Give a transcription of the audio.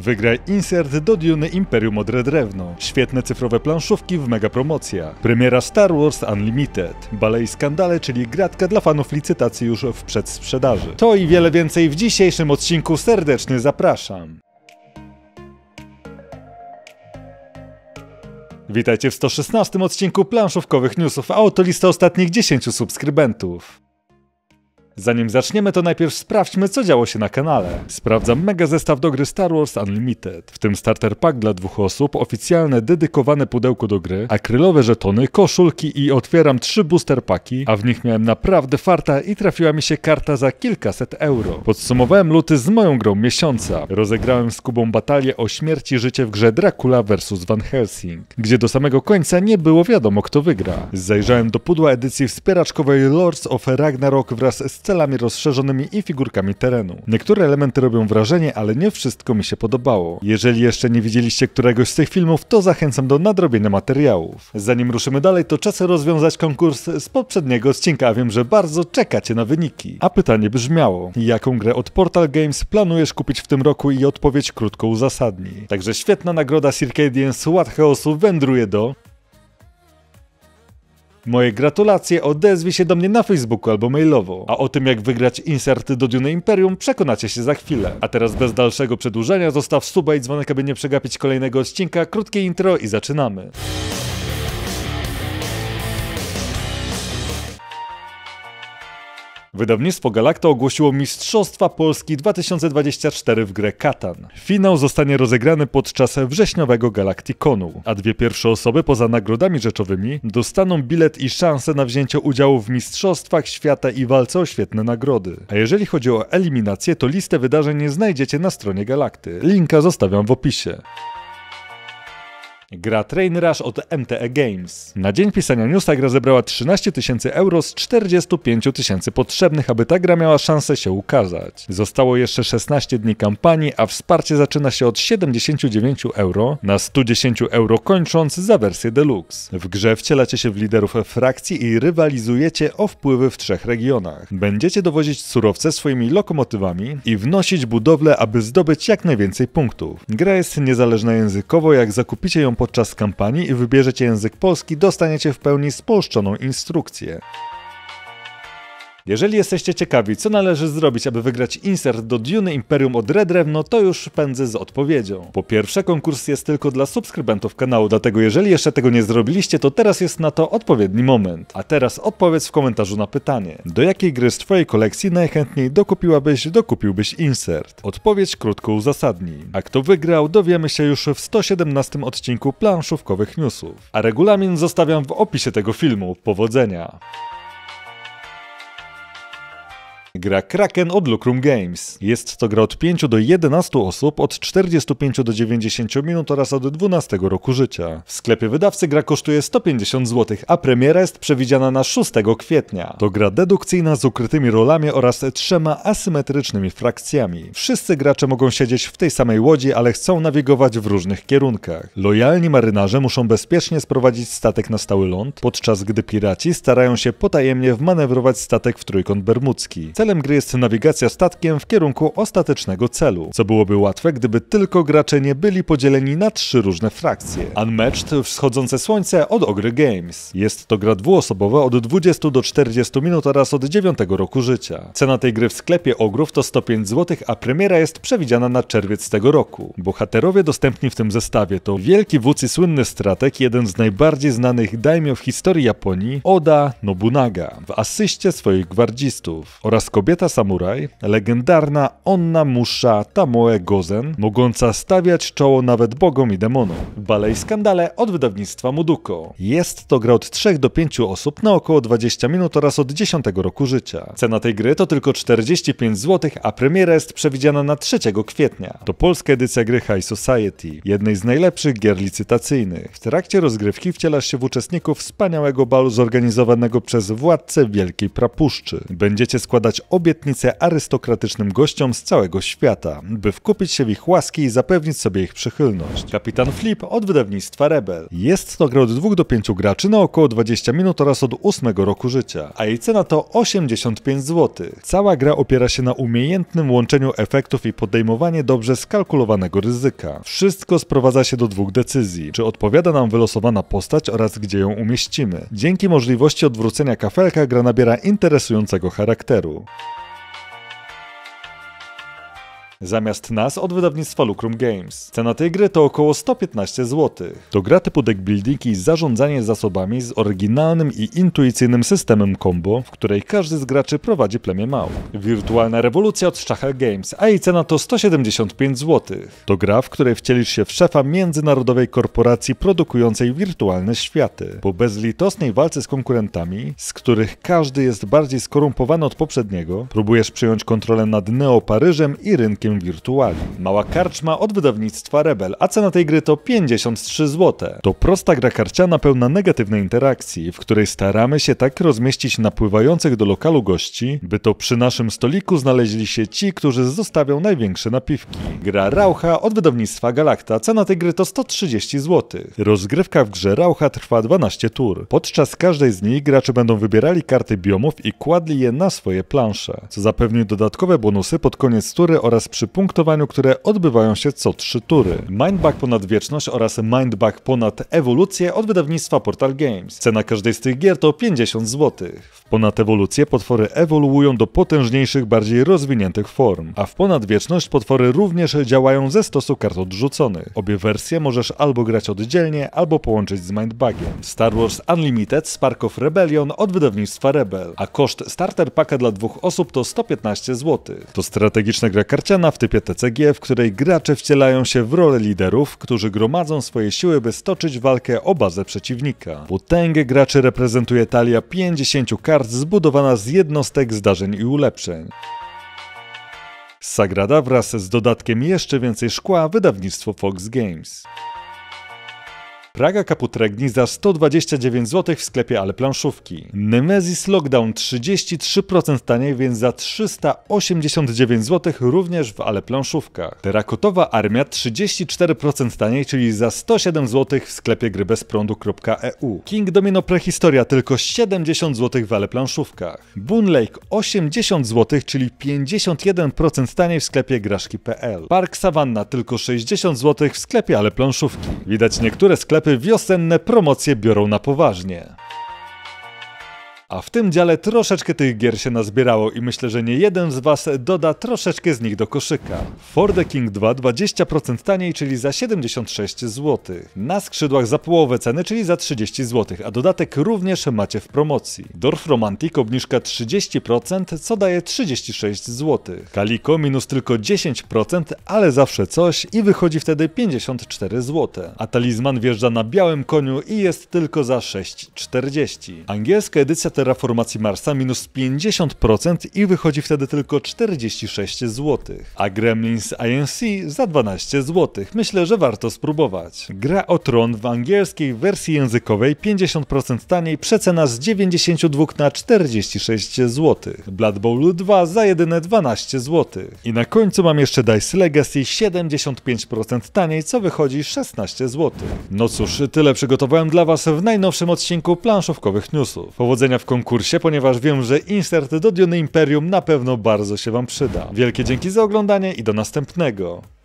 Wygraj insert do Duny Imperium Modre Drewno. Świetne cyfrowe planszówki w mega promocja, Premiera Star Wars Unlimited. Balej Skandale, czyli gratka dla fanów licytacji już w przedsprzedaży. To i wiele więcej w dzisiejszym odcinku serdecznie zapraszam. Witajcie w 116 odcinku planszówkowych newsów, a oto lista ostatnich 10 subskrybentów. Zanim zaczniemy, to najpierw sprawdźmy, co działo się na kanale. Sprawdzam mega zestaw do gry Star Wars Unlimited, w tym starter pack dla dwóch osób, oficjalne dedykowane pudełko do gry, akrylowe żetony, koszulki i otwieram trzy booster paki, a w nich miałem naprawdę farta i trafiła mi się karta za kilkaset euro. Podsumowałem luty z moją grą miesiąca. Rozegrałem z Kubą batalię o śmierć i życie w grze Dracula vs Van Helsing, gdzie do samego końca nie było wiadomo kto wygra. Zajrzałem do pudła edycji wspieraczkowej Lords of Ragnarok wraz z celami rozszerzonymi i figurkami terenu. Niektóre elementy robią wrażenie, ale nie wszystko mi się podobało. Jeżeli jeszcze nie widzieliście któregoś z tych filmów, to zachęcam do nadrobienia materiałów. Zanim ruszymy dalej, to czas rozwiązać konkurs z poprzedniego odcinka, a wiem, że bardzo czekacie na wyniki. A pytanie brzmiało, jaką grę od Portal Games planujesz kupić w tym roku i odpowiedź krótko uzasadni. Także świetna nagroda Circadians, Sład Chaosu wędruje do Moje gratulacje, odezwij się do mnie na Facebooku albo mailowo. A o tym jak wygrać inserty do Dune Imperium przekonacie się za chwilę. A teraz bez dalszego przedłużenia zostaw suba i dzwonek, aby nie przegapić kolejnego odcinka, krótkie intro i zaczynamy. Wydawnictwo Galacta ogłosiło Mistrzostwa Polski 2024 w grę Katan. Finał zostanie rozegrany podczas wrześniowego Galacticonu, a dwie pierwsze osoby poza nagrodami rzeczowymi dostaną bilet i szansę na wzięcie udziału w Mistrzostwach Świata i walce o świetne nagrody. A jeżeli chodzi o eliminację, to listę wydarzeń znajdziecie na stronie Galakty. Linka zostawiam w opisie. Gra Train Rush od MTE Games. Na dzień pisania newsa gra zebrała 13 tysięcy euro z 45 tysięcy potrzebnych, aby ta gra miała szansę się ukazać. Zostało jeszcze 16 dni kampanii, a wsparcie zaczyna się od 79 euro, na 110 euro kończąc za wersję Deluxe. W grze wcielacie się w liderów frakcji i rywalizujecie o wpływy w trzech regionach. Będziecie dowozić surowce swoimi lokomotywami i wnosić budowlę, aby zdobyć jak najwięcej punktów. Gra jest niezależna językowo, jak zakupicie ją podczas kampanii i wybierzecie język polski, dostaniecie w pełni spolszczoną instrukcję. Jeżeli jesteście ciekawi, co należy zrobić, aby wygrać insert do Dune Imperium od Redrewno, to już pędzę z odpowiedzią. Po pierwsze, konkurs jest tylko dla subskrybentów kanału, dlatego jeżeli jeszcze tego nie zrobiliście, to teraz jest na to odpowiedni moment. A teraz odpowiedz w komentarzu na pytanie. Do jakiej gry z twojej kolekcji najchętniej dokupiłabyś, dokupiłbyś insert? Odpowiedź krótko uzasadnij. A kto wygrał, dowiemy się już w 117 odcinku planszówkowych newsów. A regulamin zostawiam w opisie tego filmu. Powodzenia! gra Kraken od Lucrum Games. Jest to gra od 5 do 11 osób, od 45 do 90 minut oraz od 12 roku życia. W sklepie wydawcy gra kosztuje 150 zł, a premiera jest przewidziana na 6 kwietnia. To gra dedukcyjna z ukrytymi rolami oraz trzema asymetrycznymi frakcjami. Wszyscy gracze mogą siedzieć w tej samej łodzi, ale chcą nawigować w różnych kierunkach. Lojalni marynarze muszą bezpiecznie sprowadzić statek na stały ląd, podczas gdy piraci starają się potajemnie wmanewrować statek w trójkąt bermudzki. Cel Celem gry jest nawigacja statkiem w kierunku ostatecznego celu, co byłoby łatwe, gdyby tylko gracze nie byli podzieleni na trzy różne frakcje. Unmatched Wschodzące Słońce od Ogry Games. Jest to gra dwuosobowa od 20 do 40 minut oraz od 9 roku życia. Cena tej gry w sklepie Ogrów to 105 zł, a premiera jest przewidziana na czerwiec tego roku. Bohaterowie dostępni w tym zestawie to wielki wódz i słynny stratek, jeden z najbardziej znanych daimyo w historii Japonii, Oda Nobunaga, w asyście swoich gwardzistów oraz Kobieta samuraj, legendarna Onna musza Tamoe Gozen, mogąca stawiać czoło nawet bogom i demonom. Balej Skandale od wydawnictwa Muduko. Jest to gra od 3 do 5 osób na około 20 minut oraz od 10 roku życia. Cena tej gry to tylko 45 zł, a premiera jest przewidziana na 3 kwietnia. To polska edycja gry High Society, jednej z najlepszych gier licytacyjnych. W trakcie rozgrywki wcielasz się w uczestników wspaniałego balu zorganizowanego przez władcę Wielkiej Prapuszczy. Będziecie składać obietnice arystokratycznym gościom z całego świata, by wkupić się w ich łaski i zapewnić sobie ich przychylność. Kapitan Flip od wydawnictwa Rebel. Jest to gra od 2 do 5 graczy na około 20 minut oraz od 8 roku życia, a jej cena to 85 zł. Cała gra opiera się na umiejętnym łączeniu efektów i podejmowanie dobrze skalkulowanego ryzyka. Wszystko sprowadza się do dwóch decyzji, czy odpowiada nam wylosowana postać oraz gdzie ją umieścimy. Dzięki możliwości odwrócenia kafelka gra nabiera interesującego charakteru. Zamiast nas od wydawnictwa Lucrum Games. Cena tej gry to około 115 zł. To gra typu deck building i zarządzanie zasobami z oryginalnym i intuicyjnym systemem combo, w której każdy z graczy prowadzi plemię mał. Wirtualna rewolucja od Szachel Games, a jej cena to 175 zł. To gra, w której wcielisz się w szefa międzynarodowej korporacji produkującej wirtualne światy. Po bezlitosnej walce z konkurentami, z których każdy jest bardziej skorumpowany od poprzedniego, próbujesz przyjąć kontrolę nad Neo Paryżem i rynkiem Wirtuali. Mała karczma od wydawnictwa Rebel, a cena tej gry to 53 zł. To prosta gra karciana pełna negatywnej interakcji, w której staramy się tak rozmieścić napływających do lokalu gości, by to przy naszym stoliku znaleźli się ci, którzy zostawią największe napiwki. Gra Raucha od wydawnictwa Galacta, cena tej gry to 130 zł. Rozgrywka w grze Raucha trwa 12 tur. Podczas każdej z nich gracze będą wybierali karty biomów i kładli je na swoje plansze, co zapewni dodatkowe bonusy pod koniec tury oraz przy punktowaniu, które odbywają się co trzy tury. Mindbug ponad wieczność oraz Mindbug ponad ewolucję od wydawnictwa Portal Games. Cena każdej z tych gier to 50 zł. W ponad ewolucję potwory ewoluują do potężniejszych, bardziej rozwiniętych form, a w ponad wieczność potwory również działają ze stosu kart odrzuconych. Obie wersje możesz albo grać oddzielnie, albo połączyć z Mindbugiem. Star Wars Unlimited Spark of Rebellion od wydawnictwa Rebel, a koszt starter paka dla dwóch osób to 115 zł. To strategiczna gra karciana w typie TCG, w której gracze wcielają się w rolę liderów, którzy gromadzą swoje siły, by stoczyć walkę o bazę przeciwnika. Potęgę graczy reprezentuje talia 50 kart zbudowana z jednostek zdarzeń i ulepszeń. Sagrada wraz z dodatkiem jeszcze więcej szkła wydawnictwo Fox Games. Praga Kaputregni za 129 zł w sklepie Ale Planszówki. Nemesis Lockdown 33% taniej, więc za 389 zł również w Ale Planszówkach. Terakotowa Armia 34% taniej, czyli za 107 zł w sklepie gry bezprądu.eu. King Domino Prehistoria tylko 70 zł w Ale Planszówkach. Boon Lake 80 zł, czyli 51% taniej w sklepie graszki.pl. Park Savanna tylko 60 zł w sklepie Ale Planszówki. Widać niektóre sklepy sklepy wiosenne promocje biorą na poważnie. A w tym dziale troszeczkę tych gier się nazbierało i myślę, że nie jeden z Was doda troszeczkę z nich do koszyka. For the King 2 20% taniej, czyli za 76 zł. Na skrzydłach za połowę ceny, czyli za 30 zł, a dodatek również macie w promocji. Dorf Romantic obniżka 30%, co daje 36 zł. Kaliko minus tylko 10%, ale zawsze coś i wychodzi wtedy 54 zł. A talizman wjeżdża na białym koniu i jest tylko za 6,40. Angielska edycja terraformacji Marsa minus 50% i wychodzi wtedy tylko 46 zł. A Gremlins INC za 12 zł. Myślę, że warto spróbować. Gra o tron w angielskiej wersji językowej 50% taniej, przecena z 92 na 46 zł. Blood Bowl 2 za jedyne 12 zł. I na końcu mam jeszcze Dice Legacy 75% taniej, co wychodzi 16 zł. No cóż, tyle przygotowałem dla Was w najnowszym odcinku planszówkowych newsów. Powodzenia w konkursie, ponieważ wiem, że insert do Diony Imperium na pewno bardzo się Wam przyda. Wielkie dzięki za oglądanie i do następnego.